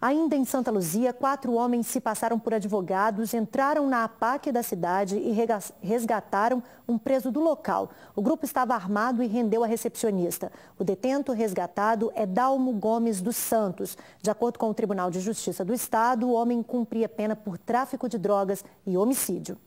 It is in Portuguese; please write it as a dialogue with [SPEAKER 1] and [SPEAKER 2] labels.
[SPEAKER 1] Ainda em Santa Luzia, quatro homens se passaram por advogados, entraram na APAC da cidade e resgataram um preso do local. O grupo estava armado e rendeu a recepcionista. O detento resgatado é Dalmo Gomes dos Santos. De acordo com o Tribunal de Justiça do Estado, o homem cumpria pena por tráfico de drogas e homicídio.